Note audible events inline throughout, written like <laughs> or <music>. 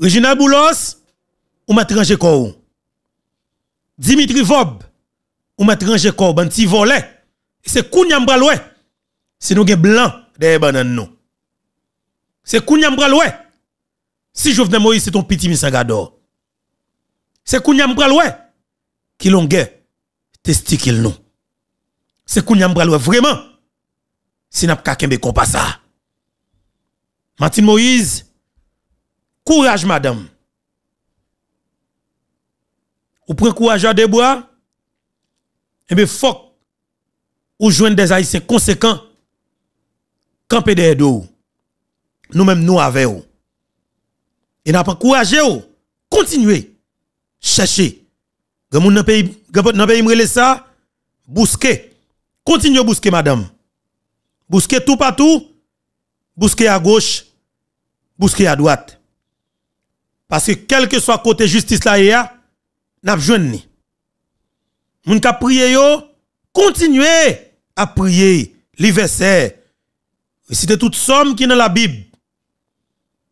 Reginald Boulos, ou m'a tranché corps. Dimitri Vob, ou m'a tranje corps, ben petit C'est Kounyam Braloué. Si nous gen blanc derrière banan nous. C'est Kounyam Braloué. Si Jovenel Moïse, c'est ton petit misagador. C'est Kounyam Braloué ki l'ont testicule nous. C'est Kounyam Braloué vraiment. Si n'a pas qu'à pas ça. Martin Moïse, Courage, madame. Ou prenez courage à des bois. Et eh bien, fuck, ou joindre des Haïtiens conséquents. Camper des dos. Nous-mêmes, nous avec eux. Et n'a pas courage, eux. Continuez. Cherchez. Dans vous pays, pays, me ça. busquez. Continuez bousquer, madame. Busquez tout partout. Busquez à gauche. Busquez à droite. Parce que quel que soit côté justice là, il y a, n'a ni. Moun ka prié yo, continuez à prier l'iversaire. réciter toute somme qui est dans la Bible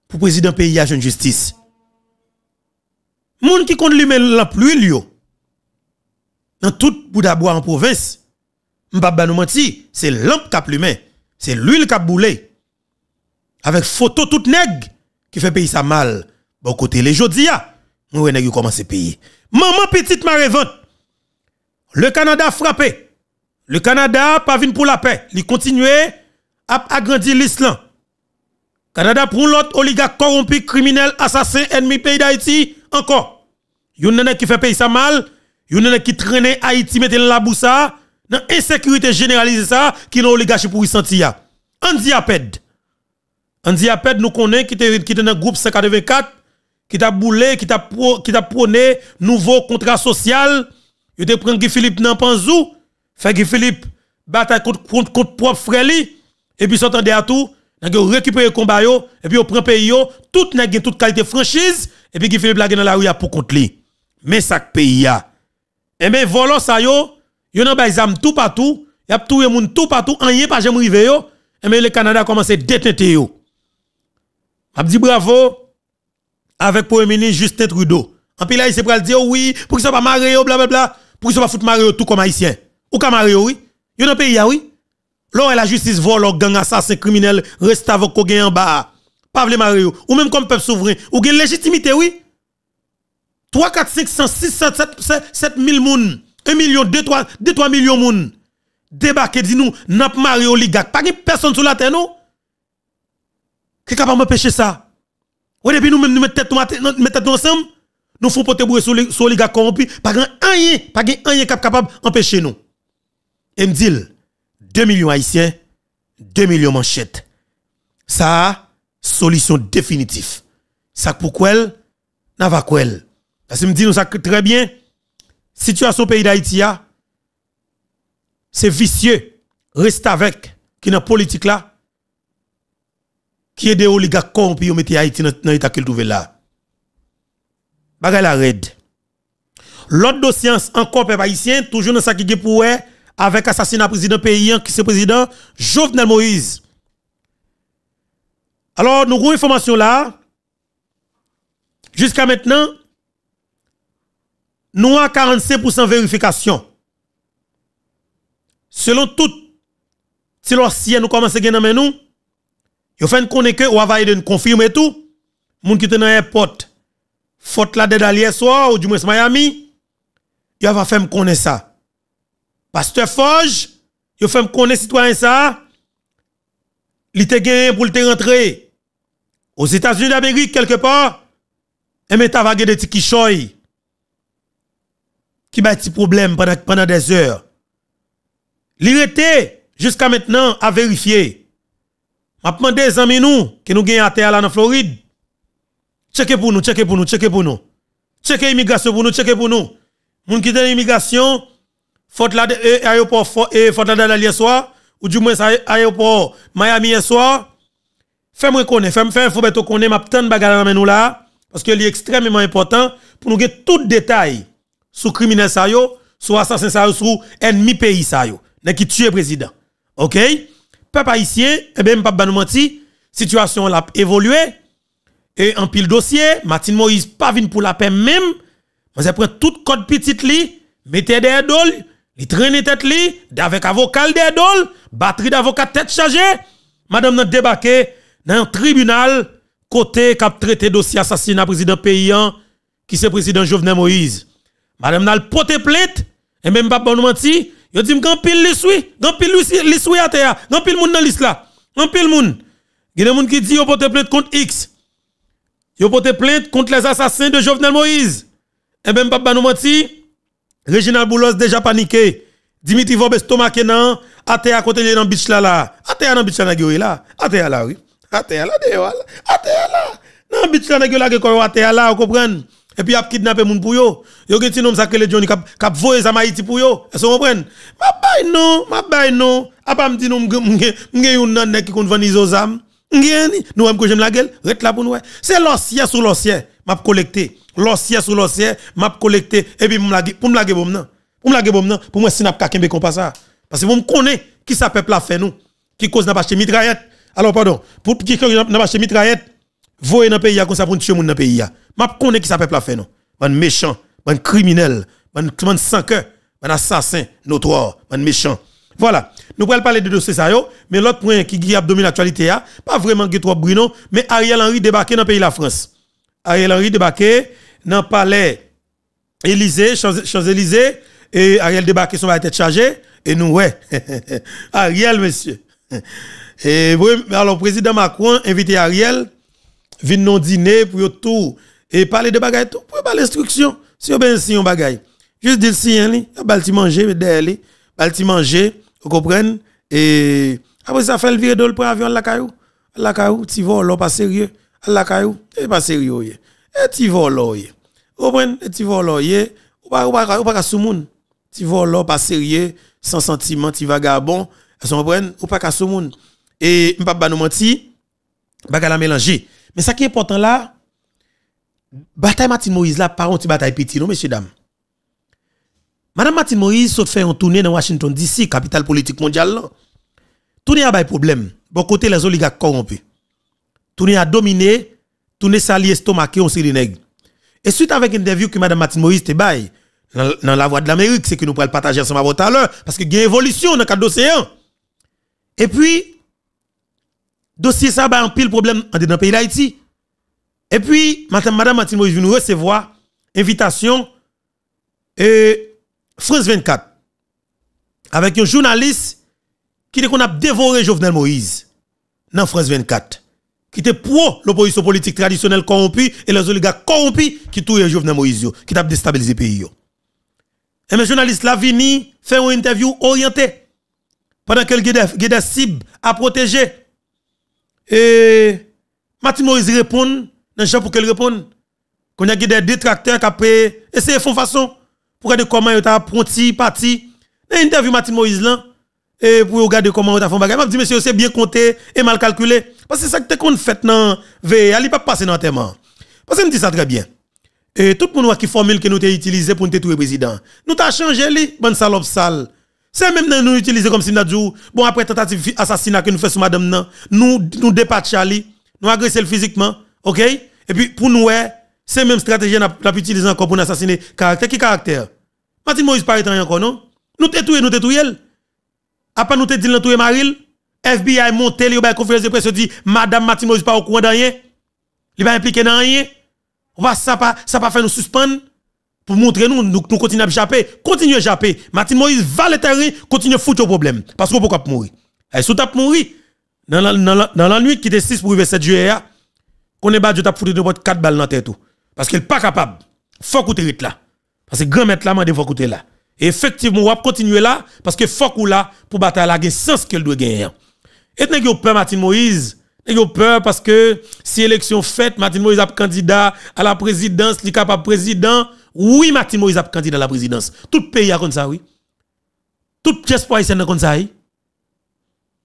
pour président pays à en justice. Moun qui compte lui la pluie yo. Dans tout bout en province, m'pa nous c'est lampe qui a plumé, c'est l'huile qui a boulé. Avec photo toute nègre qui fait pays ça mal. Bon côté les jodi on nous nèg commencé à payer. Maman petite ma revente. Le Canada frappé. Le Canada pas venu pour la paix, il continue à agrandir l'Islande. Canada pour l'autre oligarque corrompu, criminel, assassin, ennemi pays d'Haïti encore. Yon a qui fait payer ça mal, yon a qui traîne Haïti mette la boussa dans insécurité généralisée ça qui non oligarchie pour y sentir. a Pède nous connaît qui était qui dans groupe 184 qui t'a boulé, qui t'a prôné nouveau contrat social, il te prend Guy Philippe dans panzou, fait Guy Philippe bataille contre contre, propre frère et puis s'entendait à tout, n'a le combat et puis on prend pays yo, tout n'a toute qualité franchise et puis Guy Philippe la dans la rue pour contre lui. Mais ça pays a. Et bien volant ça yo, yo nan ba exam tout partout, y a tout moun tout partout, rien pas jamais rivé yo, et eh bien le Canada commence à détenter yo. M'a dit bravo avec Premier ministre Justin Trudeau. En pile, c'est pour dire oui, pour que ça pas bla blablabla, pour que ça pas foutre Mario tout comme haïtien. Ou comme Mario, oui. Yo un pays, ah, oui. Lorsque la justice vole, gang assassin criminel, reste avec qu'on en bas. Pas Mario. Ou même comme peuple souverain. Ou gen légitimité, oui. 3, 4, 5, 6, 7, 7, 000 moun. 1 million, 2, 3, 3 millions moun. Débarquer, dis nous, n'a pas Mario Ligak. Pas personne sur la terre, non? Qui est capable pêcher ça? Ouais, depuis nous nous mettons tête ensemble, nous faisons porter bourré sur les gars corrompus, pas grand rien, pas grand rien capable d'empêcher nous. Et me dit, 2 millions haïtiens, 2 millions manchettes. Ça, solution définitive. Ça pour quoi elle, n'a va quoi Parce que me dit nous ça très bien. Situation pays d'Haïti ah, c'est vicieux. Reste avec qui dans politique là qui est des oligarques corrompus qui à Haïti dans l'état qu'il trouve là. Bagay la red. L'autre dossier encore peuple haïtien toujours dans ça qui est pour avec assassinat président paysan hein, qui c'est président Jovenel Moïse. Alors nous avons information là jusqu'à maintenant nous avons 45% vérification. Selon tout, si l'ancien nous commence à gagner nous, Yo fait connaître que de confirmer tout. Moun qui était dans porte. faute là dedans hier soir, ou du moins Miami, yo va faire me connaître ça. Pasteur Forge, yo fait me connaître citoyen ça. Il te gagné pour te rentrer aux États-Unis d'Amérique quelque part. Et me ta vagué de tikichoy. Qui bat petit problème pendant, pendant des heures. L'irrité, jusqu'à maintenant, à vérifier m'a demandé des amis nous que nous gagnons à terre en Floride. Checkez pour nous, checkez pour nous, checkez pour nous. Checkez immigration pour nous, checkez pour nous. gens qui ont l'immigration, faut là eh, aéroport eh, de faut là hier soir ou du moins aéroport Miami hier soir. Fais-moi connaître, fais-moi faire, faut mettre connaître m'a tant bagarre dans nous là parce que est extrêmement important pour nous tous tout détail sur criminel ça yo, sur assassin ça yo, sur ennemi pays ça yo, qui tue président. OK? peuple haïtien, et eh bien, pas nous menti, situation l'a évolué. Et en pile dossier, Martin Moïse pas venu pour la paix même. Mais après tout code petit li, mettez des dol, li traîne tête li, avec avocat des dol, batterie d'avocat tête chargée. Madame n'a débarqué dans un tribunal côté cap traité dossier assassinat président paysan qui c'est président Jovenel Moïse. Madame n'a porté plainte et même pas bon Yo dit grand pile liste oui, grand pile liste oui à terre, grand pile moun dans liste là. Grand pile Il y a des qui yo porter plainte contre X. Yo pote plainte contre les assassins de Jovenel Moïse. Et eh même ben, papa nous menti. Reginald Boulos déjà paniqué. Dimitri Vob estomaqué nan, a terre à côté dans Bitch là la. À terre dans la là la. à e terre la oui. À terre là, à terre là. Dans beach là là, a terre là, vous comprenez et puis a kidnappé moun pour yo yo gen ti nom ça que les Johnny ça Haïti pour est-ce ma bay non ma bay non Après, pas dit non yon nan nek qui kon aux âmes nous que la gueule rete la pour c'est l'ancien sur l'ancien m'ap collecté l'ancien sur l'ancien m'ap collecté et puis pour me bon pour bon pour moi si n'a pas pas ça parce que vous me connaissez qui ça peuple a fait nous qui cause n'a pas mitraillette alors pardon pour qui n'a pas mitraillette voyez dans pays comme ça pour tuer monde dans pays Je connais qui ça peuple a fait non ban méchant ban criminel ban ban sans cœur ban assassin notoire ban méchant voilà nous pourrons parler de dossier ça mais l'autre point qui a domine l'actualité pas vraiment que Bruno mais Ariel Henry débarqué dans le pays de la France Ariel Henry débarqué dans le palais Élysée Champs-Élysées et Ariel débarqué son va être chargé et nous ouais <laughs> Ariel monsieur et alors président Macron invité Ariel vin non dîner pour tout et parler de bagaille tout pour parler instruction si on ben si on bagaille juste dire si hein li balti manger derrière li balti manger vous et après ça fait le virer de le pour avion la caillou la caillou ti volo pas sérieux la caillou et eh, pas sérieux et eh, ti volo vous comprenez et eh, ti volo ou pas ou pas ou pas sous monde ti volo pas sérieux sans sentiment ti vagabond vous comprennent ou pas sous monde et m'pa pas nous mentir bagaille la mélanger mais ça qui est important là, bataille Martin Moïse là, par contre, bataille petit, non, messieurs, dames. Madame Martin Moïse saute fait un tournée dans Washington DC, capitale politique mondiale. Tournée a un problème. Bon côté, les oligarques corrompus. Tournée a dominé, tournée sali estomacé, on s'y nègre. Et suite avec une interview que Madame Martin Moïse te baille, dans, la voie de l'Amérique, c'est que nous pouvons partager ensemble tout à l'heure, parce qu'il y a une évolution dans le cadre d'océan. Et puis, dossier ça a bah, un pile problème dans le pays d'Haïti. Et puis, madame, madame Martine Moïse nous recevoir invitation et euh, France 24 avec un journaliste qui dit qu'on a dévoré Jovenel Moïse dans France 24, qui était pro l'opposition politique traditionnelle corrompue et les oligarques corrompus qui touillent Jovenel Moïse, qui a déstabilisé le pays. Et le journaliste là vini faire une interview orientée pendant que le des cibles à protéger et Martin Moïse répond, dans le pour qu'elle réponde. Qu'on a des détracteurs qui ont essayé de faire façon pour regarder comment ils ont apprenti, parti. Dans l'interview Martin Moïse là, et pour regarder comment ils ont fait bagage. Je dit, monsieur, c'est bien compté et mal calculé. Parce que c'est ça que tu as fait dans VA, il n'est pas passé dans témoin. Parce que je dis ça très bien. Et tout le monde qui formule que nous avons utilisée pour nous tuer le président. Nous avons changé les bonne salope sale. C'est même nous nous utilisons comme si nous bon après tentative assassinat que nous faisons madame non nous nous dépatchons Charlie, nous agressons physiquement, OK Et puis pour nous c'est même stratégie n'a nous utiliser encore pour assassiner caractère qui caractère. Martin Moïse pas étant encore non Nous détruisons, nous à Après nous dit nous Maril, FBI monté a une conférence de presse dit madame Martin Moïse pas au courant de rien. Il pas impliqué dans rien. On va ça pas ça pas faire nous suspendre pour montrer nous, nous, continuons à japper, continuons à japper. Martin Moïse va le terrain, continue à foutre au problème. Parce que pourquoi mourir? Et eh, si vous mouru, dans la, dans, la, dans la nuit qui était 6 pour 7 juillet, qu'on est battu, as foutu de votre 4 balles dans la tête. Parce qu'il n'est pas capable. Faut coûter là. Parce que grand maître là, m'a êtes faut là. Et effectivement, on va continuer là, parce que faut qu'on là, pour la là, sans sens qu'elle doit gagner. Et pas peur, Martin Moïse. avez peur parce que si élection faite, Martin Moïse a candidat à la présidence, il capable président. Oui, Martin Moïse a candidat à la présidence. Tout le pays a comme ça, oui. Tout pièce pour comme ça, oui.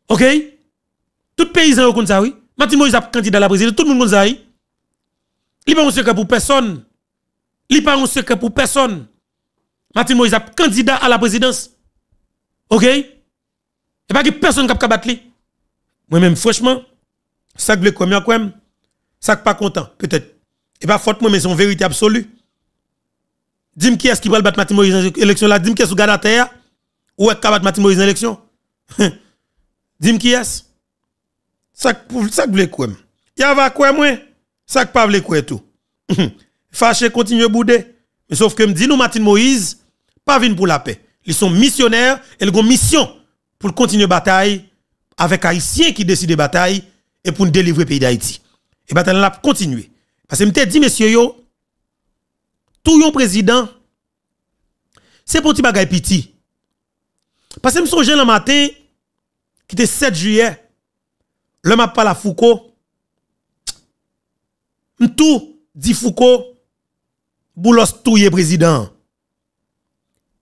OK Tout pays a comme ça, oui. Martin Moïse a candidat à la présidence, tout le monde comme ça, oui. Il pas un secret pour personne. Il n'y pas un secret pour personne. Martin Moïse a candidat à la présidence. OK Et pas que personne qui a battu. Moi-même, franchement, ça que le quoi, ça que pas content, peut-être. Et pas fortement, moi, mais c'est une vérité absolue dis qui est-ce qui va le battre Matin Moïse dans l'élection là. dis qui est-ce qui garde à terre. Ou est-ce va battre Matin Moïse dans l'élection. <laughs> dis qui est-ce. Ça que vous quoi. Il y a quoi moi. Ça que pas voulez quoi tout. <laughs> Fâché continue bouder. Mais sauf que me dis nous Martin Moïse pas venu pour la paix. Ils sont missionnaires et ils ont mission pour continuer bataille avec haïtiens qui décident bataille et pour délivrer le pays d'Haïti. Et bataille là continuer. Parce que me dis, messieurs yo tout yon président, c'est pour ti bagay piti. Parce que je me souviens le matin, qui était 7 juillet, le m'a parlé à Foucault, tout dit Foucault, Boulos touye président.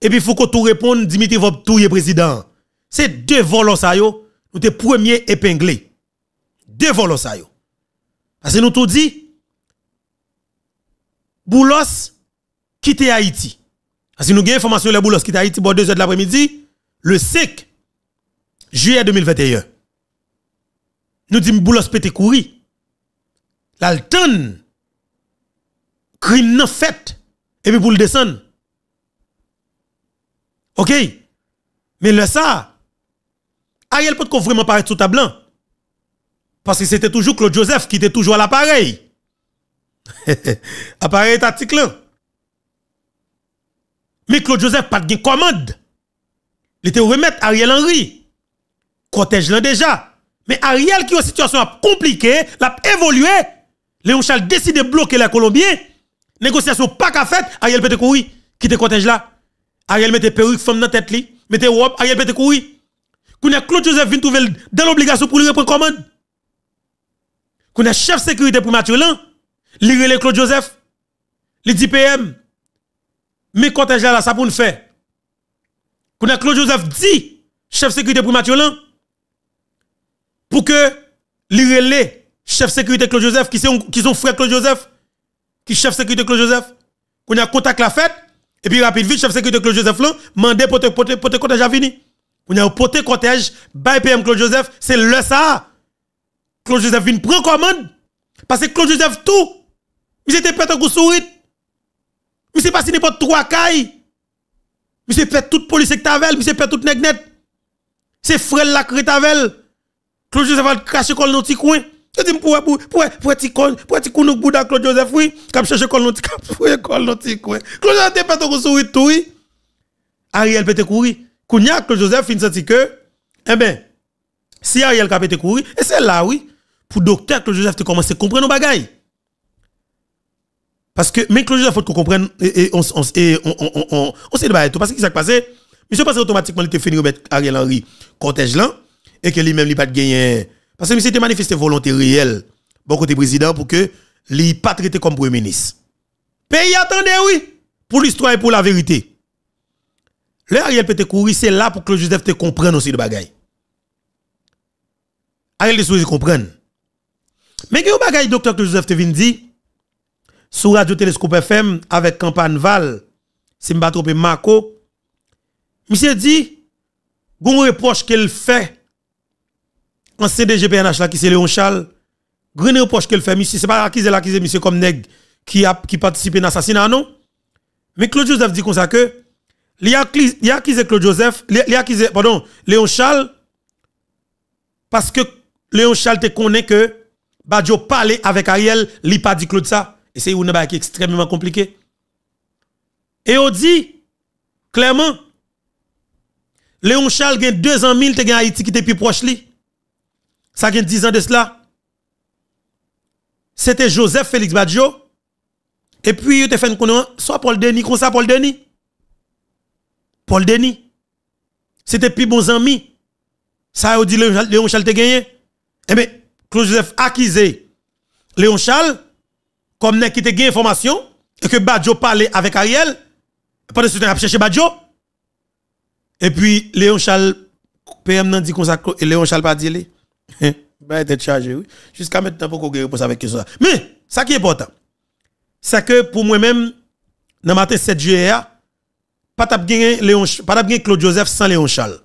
Et puis Foucault tout répond, Dimitri Vob yon président. C'est deux volos à yo, nous te premier épinglé. Deux volos ça Parce que nous tout dit, Boulos quitter Haïti. Si nous avons information, le boulos quitte Haïti pour 2 heures de l'après-midi, le 5 juillet 2021. Nous disons boulos pété couri. L'alton, crime n'a fait, et puis pour le descendre. Ok? Mais le ça, Ariel peut vraiment paraître sous tableau. Parce que c'était toujours Claude Joseph qui était toujours à l'appareil. <laughs> appareil tactique là. Mais Claude Joseph pas de commande. Il était remettre Ariel Henry. Cortège là déjà. Mais Ariel qui a une situation compliquée, l'a évolué. Léon Charles décide de bloquer les Colombiens. Négociation pas qu'à fait, Ariel peut qui te cortège là. Ariel mette perruque femme dans la tête là. Mette robe, Ariel peut courir. Qu'on Claude Joseph vient trouver dans l'obligation pour lui reprendre commande. Qu'on chef sécurité pour Mathieu Lan. Lire Claude Joseph. Les 10 PM. Mais quand là, ça pour nous faire. a Claude Joseph dit, chef sécurité pour Mathieu pour que l'IRELE, chef sécurité Claude Joseph, qui sont, qui sont frères Claude Joseph, qui chef sécurité Claude Joseph, qu'on a contact la fête, et puis rapide vite, chef sécurité Claude Joseph là, mandé pour te, pour te, pour te cortège à venir On a porté cortège, by PM Claude Joseph, c'est le ça. Claude Joseph vient prendre commande, parce que Claude Joseph tout, il était à coup sourit. Monsieur passé n'importe trois cailles. Monsieur fait toute police avec Tavel, monsieur fait toute negnette. C'est frère la crête avec Claude Joseph va cracher col dans petit coin. Je dis pour pour pour pour petit coin pour petit bout de Claude Joseph oui, cap chercher col dans petit pour col dans petit coin. Claude Joseph pas ton sourire tout oui. Ariel peut courir. Kounia, Claude Joseph finit senti que eh ben si Ariel été courir, et c'est là oui pour docteur Claude Joseph te à comprendre nos bagailles. Parce que même Claude il faut qu'on comprenne et, on, on, et on, on, on, sait de tout. Parce que ce qui s'est passé, monsieur passe automatiquement, il était fini mettre Ariel Henry cortège là, et que lui-même, il pas de gagné. Parce que monsieur était manifesté volonté réelle, bon côté président, pour que lui pas traité comme premier ministre. Pays attendez, oui, pour l'histoire et pour la vérité. Le Ariel peut te courir, c'est là pour que le Joseph te comprenne aussi de bagaille. Ariel te comprenne. Mais que bagaille, docteur, que Joseph te vient dire, sur Radio Télescope FM avec Campagne Val, si je Marco, monsieur dit, gon reproche qu'elle fait en CDGPNH qui c'est Léon Charles, gon reproche qu'elle fait, monsieur, c'est pas accusé l'accusé, monsieur comme qui a qui participé à l'assassinat, non? Mais Claude Joseph dit comme ça que, il a accusé Claude Joseph, il a accusé, pardon, Léon Charles, parce que Léon Charles te connaît que Badjo parlait avec Ariel, il pas dit Claude ça. Et c'est une qui extrêmement compliquée. Et on dit, clairement, Léon Charles a deux ans mille en Haïti qui était plus proche lui. Ça a 10 ans de cela. C'était Joseph Félix Badjo. Et puis, il a fait une soit Paul Denis, comme ça, Paul Denis. Paul Denis. C'était plus bons ami. Ça a dit Léon Charles te gagné. Eh bien, Claude Joseph accusé Léon Charles comme qui te gain information et que Badjo parlait avec Ariel pendant de temps à chercher Badjo et puis Léon Charles PM n'a dit comme ça et Léon Charles pas dit bah était chargé oui jusqu'à maintenant pour qu'on réponse avec ça mais ça qui est important c'est que pour moi même dans matin 7 juillet pas de gagner Léon pas Claude Joseph sans Léon Charles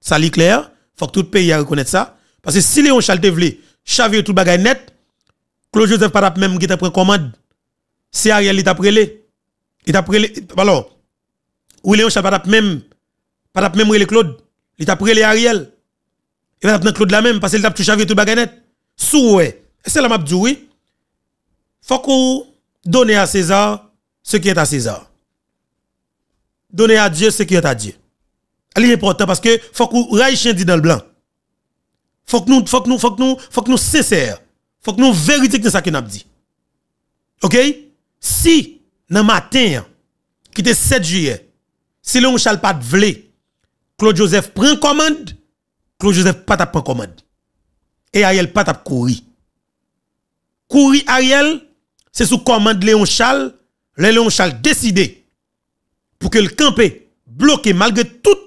ça l'est clair faut que tout le pays reconnaisse ça parce que si Léon Charles te voulait chavirer tout bagage net Claude Joseph pas même qui t'a pris commande. C'est Ariel, il t'a prélé. Il t'a prélé. Alors, William Charles pas même, pas même relé Claude. Il t'a prélé Ariel. Il va pris Claude la même parce qu'il t'a touché avec tout baganette. Souhait. C'est la map du oui. Faut qu'on donne à César ce qui est à César. Donner à Dieu ce qui est à Dieu. C'est important parce que faut qu'on raille chien dit dans le blanc. Faut que nous, faut que nous, faut que nous, faut que nous sincères faut que nous vérifions que ça que nous avons dit. OK Si dans le matin qui était 7 juillet, si Léon chal pas vle, Claude Joseph prend commande, Claude Joseph pas prend commande. Et Ariel pas tap courir. Courir Ariel, c'est sous commande Léon Charles, Léon Charles décide pour que le campé bloqué malgré tout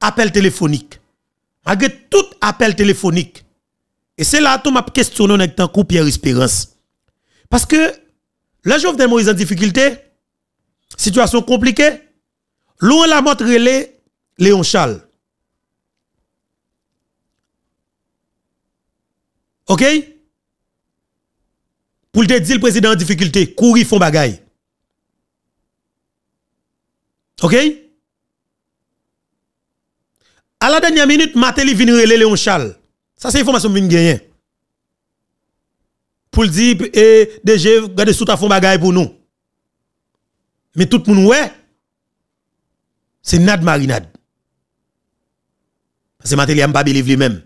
appel téléphonique. Malgré tout appel téléphonique et c'est là que je questionne avec tant coup Pierre Espérance. Parce que la de Moïse en difficulté, situation compliquée, l'on la montre les Léon Chal. OK Pour le dire le président en difficulté, courir font bagaille. OK À la dernière minute, Matéli vient Léon Chal. Ça, c'est information que je Pour le dire, et eh, DG, gardez sous ta fond bagaille pour nous. Mais tout le monde, ouais, c'est nad marinade. Parce que Matéli a pas lui-même.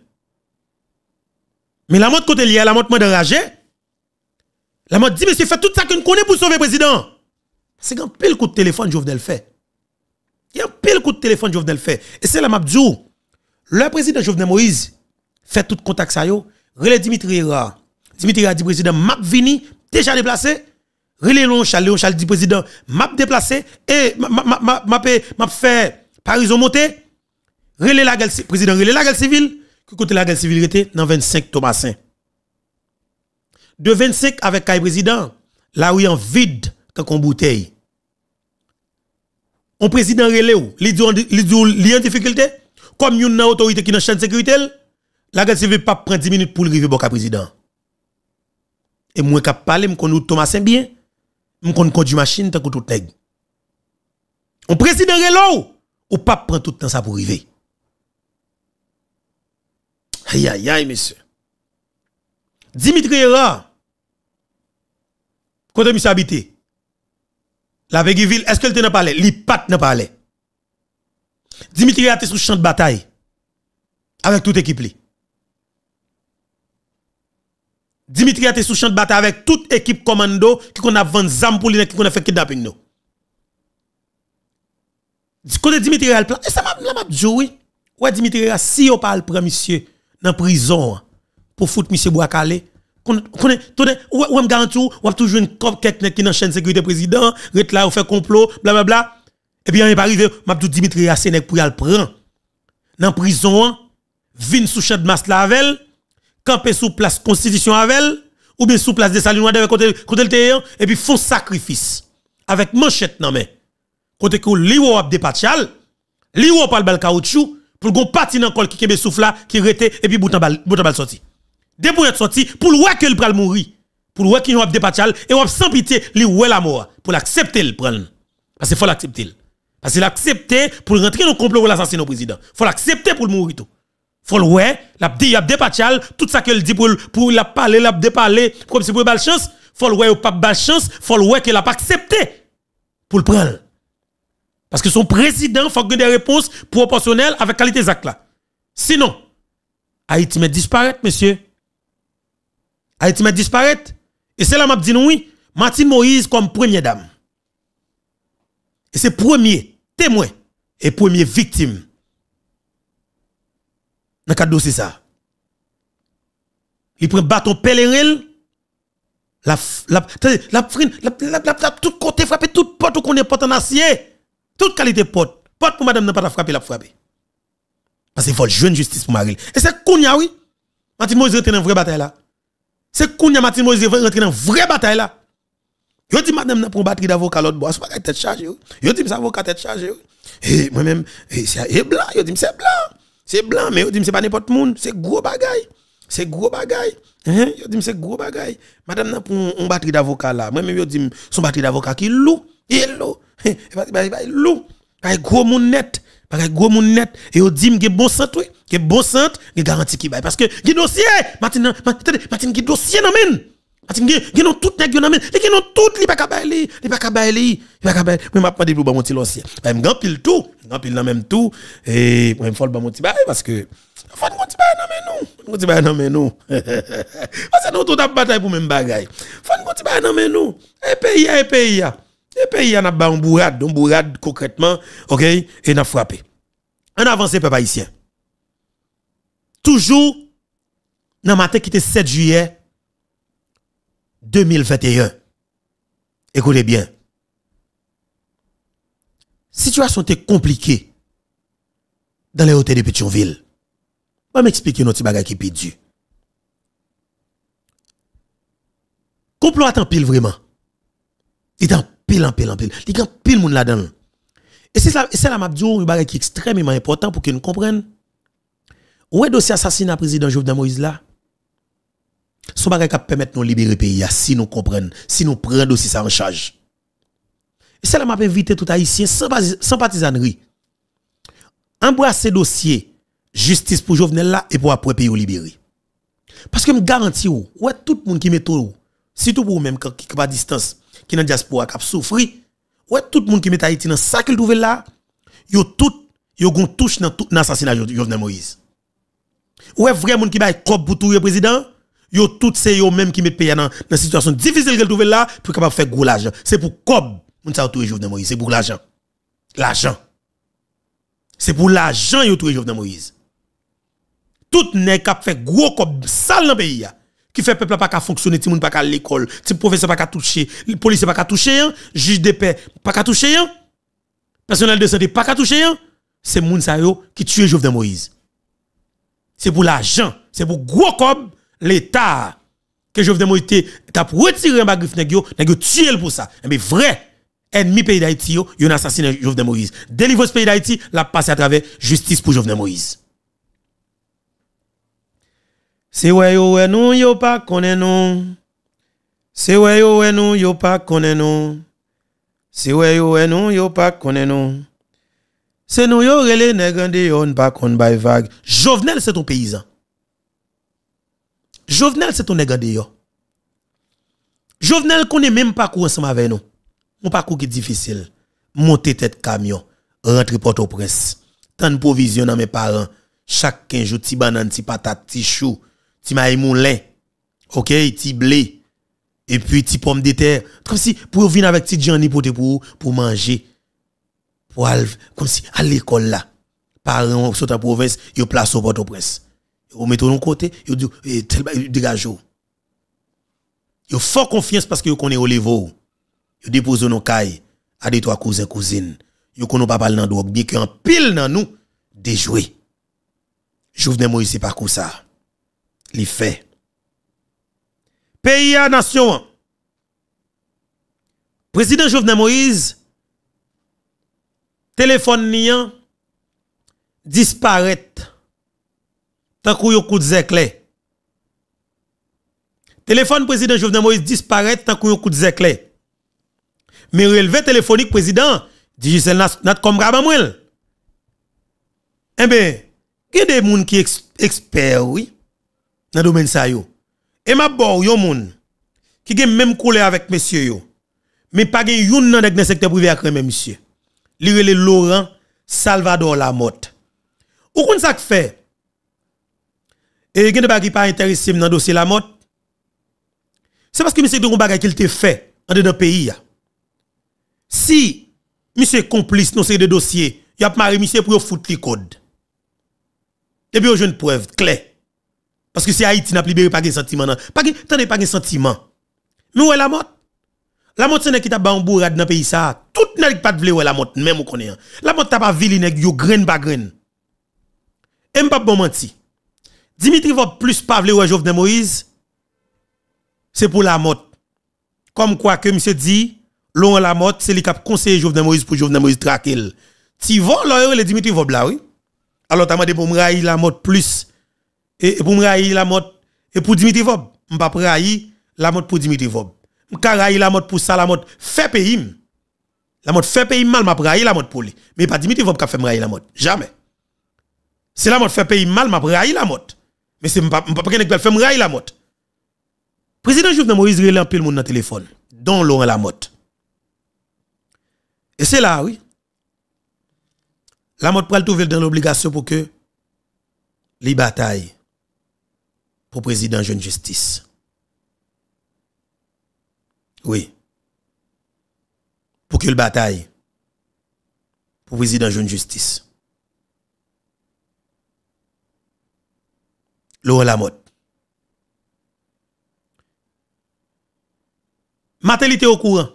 Mais la mode côté lié, la mode m'a enragé. La mode dit, monsieur, fait tout ça qu'on connaît pour sauver le président. C'est un pile coup de téléphone Jovenel fait. Il y a un pile coup de téléphone Jovenel fait. Et c'est la map le président Jovenel Moïse, fait tout contact ça yo. Relais Dimitri Ra. Dimitri Ra dit président m'a vini, déjà déplacé. Relais Léon Charles, Charles dit président m'a déplacé et m'a m'a fait Paris au monté. Relais la guerre président relais la guerre civile. Que côté la guerre civile était dans 25 Thomasin. De 25 avec Kai président, là où il en vide quand on bouteille. On président relais ou, il dit en difficulté comme une autorité qui n'a chaîne sécurité. La ne veut pas prendre 10 minutes pour arriver bon président. Et moi qui parle, je connais Thomas Saint-Bien, je connais conduit machine tant que tout nèg. On président relo ou pas prendre tout le temps ça pour arriver. Aïe aïe aïe monsieur. Dimitri Era. Quand monsieur habité. La Vegiville, est-ce qu'elle te n'a pas parlé? L'IPAT n'a parlé. Dimitri a était sous champ de bataille avec toute équipe Dimitri a été sous champ de bataille avec toute équipe commando qui qu'on a vendu zam pour qui qu'on a fait kidnapping nous. Quand Dimitri a le plan, et ça m'a m'a dit oui. Ouais Dimitri a si on parle prend monsieur dans prison hein, pour foutre monsieur Boakale. Connais connais ou on me ou a toujours une cop quelqu'un qui dans chaîne sécurité président, rete là ou fait complot, bla bla bla. Et puis on est pas arrivé, m'a dit Dimitri a sénèque pour y aller prendre dans prison, hein, vin sous champ de masse lavel camper sous place constitution avec ou bien sous place de salut avec côté côté et puis font sacrifice avec manchette dans main. Côté que li a ap dépatchal, li ou bal caoutchouc pour gon parti dans col qui est souffle là qui rete et puis bouton bal boutan bal sorti. Dès pour être sorti pour le que le pral mourir, pour le qui ap dépatchal et on sans pitié li ou la mort pour l'accepter le prendre. Parce qu'il faut l'accepter. Parce qu'il accepter pour rentrer dans le complot de l'assassinat président. Il faut l'accepter pour mourir tout. Faut le l'a dit, y a tout ça qu'elle dit pour, pour la parler, l'a déparler, comme si pour belle chance, faut le ou pas belle chance, faut le ouais qu'elle a pas accepté pour le prendre. Parce que son président faut que des réponses proportionnelles avec qualité exacte là. Sinon, Haïti met disparaître, monsieur. Haïti met disparaître. Et c'est là m'a dit oui, Martine Moïse comme première dame. Et c'est premier témoin et premier victime dans cadre dossier ça. Il prend bâton pèlerin la la la la tout côté frapper toute porte qu'on est porte en acier. Toute qualité porte. Porte pour madame n'a pas frappé la frappé. Parce qu'il faut jeune justice pour Maril. Et c'est Kounia, oui. Martin Moïse rentre dans une vraie bataille là. C'est Kounia Martin Moïse rentre dans une vraie bataille là. Yo dit madame n'a pas batterie d'avocat l'autre bois, pas tête chargée. Yo dis avocat tête chargée. Et moi-même, c'est blanc, yo dit, c'est blanc. C'est blanc, mais vous dites c'est pas n'importe monde, c'est gros bagaille. C'est gros bagaille. Hein? Vous dites c'est gros bagaille. Madame n'a pour un batterie d'avocat là. Moi même vous dit son batterie d'avocat qui loue, il loue. <laughs> Il loue. Il gros monde net. Il gros monde net et vous dit que bon centre, que bon centre, il garantit qui bail parce que qui dossier. Martin Martin qui dossier dans même. Genon tout nèg yon amène, genon tout li pa kabay li, li pa kabay li, li pa kabay. Mwen m'a pas de ba mon ti l'ancien. Bah m'gan pile tout, m'gan pile nan même tout et mwen fol ba mon ti bay parce que fol mon ti bay nan men nou. Mon ti bay nan men nou. <laughs> Parce que nous tout a bataille pour même bagay. Fol mon ti bay nan men nou. Et pays et pays. Et pays n'a ba on bourrade, on bourrade concrètement, OK, et n'a frappé. On avance peuple haïtien. Toujours dans matin qui était 7 juillet 2021. Écoutez bien. Situation est compliquée dans les hôtels de Pétionville. Je vais m'expliquer notre bagage qui est perdu. Complot est en pile vraiment. Il est en pile, en pile, en pile. Il est en pile monde là-dedans. Et c'est ça, c'est la map un bagage qui est extrêmement important pour que nous comprenions. Où est dossier assassinat président Jovenel Moïse là? Son bagay qui permet de nous libérer pays si nous comprenons, si nous prenons aussi ça en charge. Et c'est là m'a invité tout haïtien sans, sans partisanerie. Embrasser dossier justice pour Jovenel là et pour après pays libérer. Parce que me garantis ou, ouais tout le monde qui met tout, surtout pour même qui pas distance, qui dans diaspora qui souffrir, ouais tout le monde qui met Haïti dans ça qu'il trouve là, yo tout yo gon touche dans tout dans assassinat Jovenel Moïse. est vrai monde qui bail cop pour tout président yo tout c'est yo même qui met pays dans une situation difficile qu'elle trouve là pour capable faire gros l'argent. C'est pour cob, on ça Moïse, c'est pour l'argent. L'argent. C'est pour l'argent yo tout Jovenel Moïse. Tout nèg qui fait gros cob sale dans pays qui fait peuple pas qu'à fonctionner, tout monde pas qu'à l'école, tout professeur pas qu'à toucher, le policier pas qu'à toucher, hein. juge de paix pas qu'à toucher, hein. personnel de santé pas qu'à toucher, hein. c'est moun ça yo qui tue Jovenel Moïse. C'est pour l'argent, c'est pour gros cob l'État que Jovenel Moïse t'a retiré un bagrif nèg yo, nèg tué pour ça. Mais eh vrai ennemi pays d'Haïti yo, yo assassiné Jovenel Moïse. Délivre ce pays d'Haïti, l'a passe à travers justice pour Jovenel Moïse. C'est ouais yo ouais nous yo pas connaît non. C'est ouais yo ouais nous yo pas connaît non. C'est ouais yo ouais nous yo pas connaît nous. C'est nous yo relé nèg on pas connaît vague. Jovenel c'est ton paysan. Jovenel, c'est ton regard d'ailleurs. Jovenel connaît même pas quoi ensemble avec nous. Mon parcours qui est difficile. Monter tête camion, rentrer porte au prince Tant de provisions dans mes parents. Chaque 15 jours, petit banane, petit patate, petit chou, petit maïmoulin. OK, petit blé. Et puis petit pomme de terre. Comme si pour venir avec petit Johnny pour pour pour manger. Pour aller, comme si à l'école là. Parents sur ta province, ils place au porte au prince on met de côté, il dit, dégagez eh, tel, dégage. confiance parce que vous est au niveau. Vous déposez nos cailles à des trois cousins, cousines. Vous connaissent pas parler dans drogue, bien qu'en pile dans nous, déjoué. Jovenel Moïse, par comme ça. Il fait. Pays à nation. Président Jovenel Moïse, téléphone niant, disparaître Tant qu'on yon coup de zècle. Téléphone président Jovenel Moïse disparaît tant qu'on yon coup de zècle. Mais relevé téléphonique président, c'est n'a comme rabamouel. Eh bien, il y a des gens qui sont experts, dans le domaine de ça Et ma a yon gens qui ont même couleur avec monsieur yo. Mais pas gen yon nan de le secteur privé avec monsieur. Lire le Laurent Salvador Lamotte. Ou kon ça fait? Et il y a des qui pas intéressé dans le dossier la mort. C'est parce que monsieur Doron Bagay qu'il te fait en le pays. Si monsieur complice dans ce de dossiers, il a pas monsieur pour foutre le code. Et puis, il y a une preuve claire. Parce que si Haïti n'a pas libéré, pas de sentiment. Pas de, pas de sentiment. Mais où est la mort? La mort c'est qui t'a en bourrade dans pays ça. Tout n'a pas vle est la mort, même ou connaît. Hein. La mort t'a pas vili nèg yo grain pas grain. Et pas bon menti. Dimitri va plus Pavel ou Jovenel Moïse, c'est pour la mort. Comme quoi que monsieur dit, la mode, c'est le cap conseillé Jovenel Moïse pour Jovenel Moïse traquer. Si vous avez le Dimitri Vob là, oui. Alors, t'as demandé pour me railler la mode plus. Et, pour me railler la mode. Et pour Dimitri Vob. je pas railler la mode pour Dimitri Vob. M'ka railler la mode pour ça, la mode fait payer. La mode fait payer mal, m'a railler la mode pour lui. Mais pas Dimitri Vob qui a fait me railler la mode. Jamais. C'est la mode fait payer mal, m'a railler la mode. Mais c'est pas pas qui fait me la motte. Président Jovenel Moïse un en pile monde dans téléphone, dont Laurent Lamotte. Et c'est là oui. la Lamotte le trouver dans l'obligation pour que les batailles pour président jeune justice. Oui. Pour que le bataille pour président jeune justice. la mode. Matéli était au courant.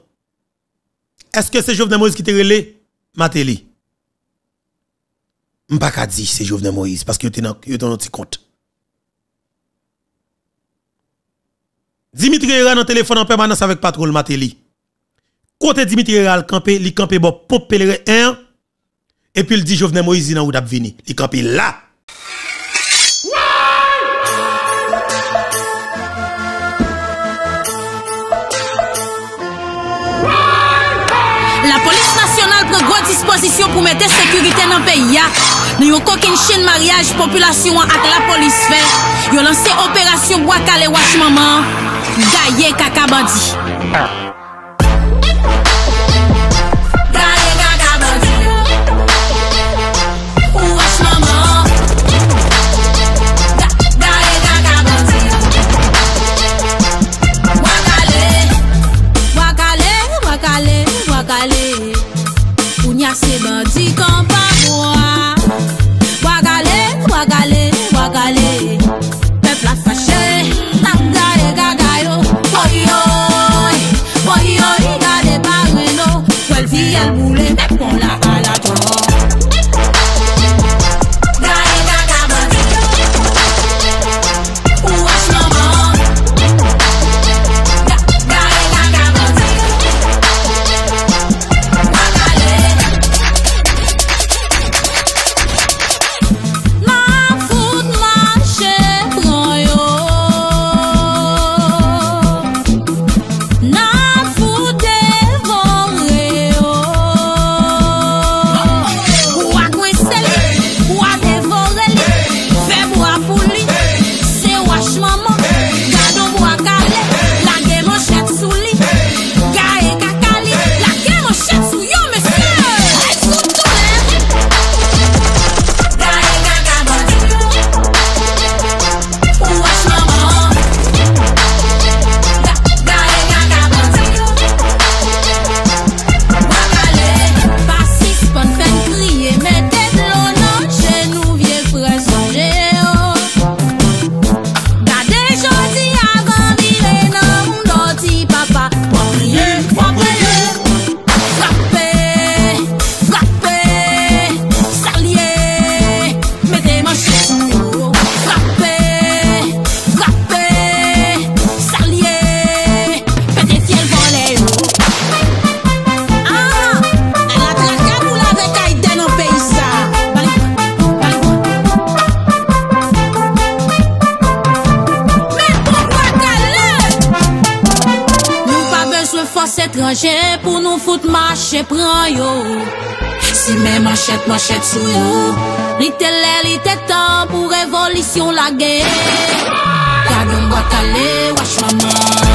Est-ce que c'est Jovenel Moïse qui te relé? Matéli. pas qu'à dire c'est Jovenel Moïse parce que était dans notre petit compte. Dimitri a en téléphone en permanence avec patrouille Matéli. Côté Dimitri a campé, il campé bon pompe le 1 et puis il dit Jovenel Moïse dans où Il vini. Il campé là. Dispozisyon pou mette sekurite nan peyi ya Ne yo kokin chen mariage Populasyon ak la polis fe Yo lanse operasyon wak ale wak maman Gaye kaka bandi ah. Si men manchèd manchèd sou Li tè lè li tè tan pou revolisyon la gen Kade mwa talè wach manman